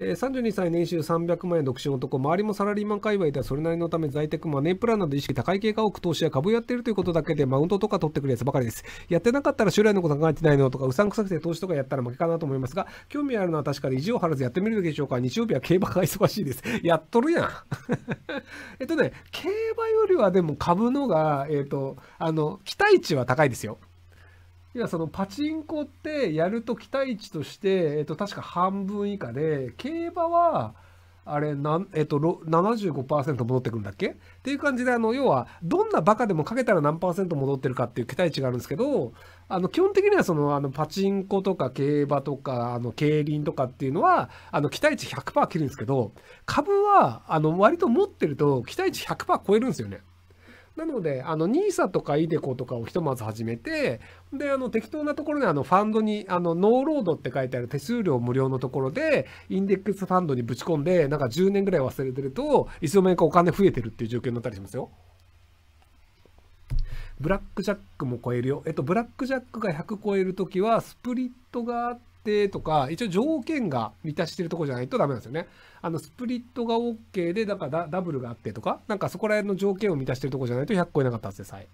32歳年収300万円独身男、周りもサラリーマン界隈ではそれなりのため在宅マネープランなど意識高い系が多く投資や株をやっているということだけでマウントとか取ってくるやつばかりです。やってなかったら将来のこと考えてないのとか、うさんくさくて投資とかやったら負けかなと思いますが、興味あるのは確かに意地を張らずやってみるでしょうか。日曜日は競馬が忙しいです。やっとるやん。えっとね、競馬よりはでも株のが、えっ、と、あの、期待値は高いですよ。要はそのパチンコってやると期待値として、えっと、確か半分以下で競馬はあれなん、えっと、75%戻ってくるんだっけっていう感じであの要はどんなバカでもかけたら何戻ってるかっていう期待値があるんですけどあの基本的にはそのあのパチンコとか競馬とかあの競輪とかっていうのはあの期待値100%切るんですけど株はあの割と持ってると期待値100%超えるんですよね。なので、あの、NISA とか iDeCo とかをひとまず始めて、で、あの、適当なところで、あの、ファンドに、あの、ノーロードって書いてある手数料無料のところで、インデックスファンドにぶち込んで、なんか10年ぐらい忘れてると、いつの間にかお金増えてるっていう状況になったりしますよ。ブラックジャックも超えるよ。えっと、ブラックジャックが100超えるときは、スプリットがあっ定とか、一応条件が満たしてるとこじゃないとダメなんですよね。あの、スプリットが OK で、だからダブルがあってとか、なんかそこら辺の条件を満たしてるとこじゃないと100超えなかったはずです。はい。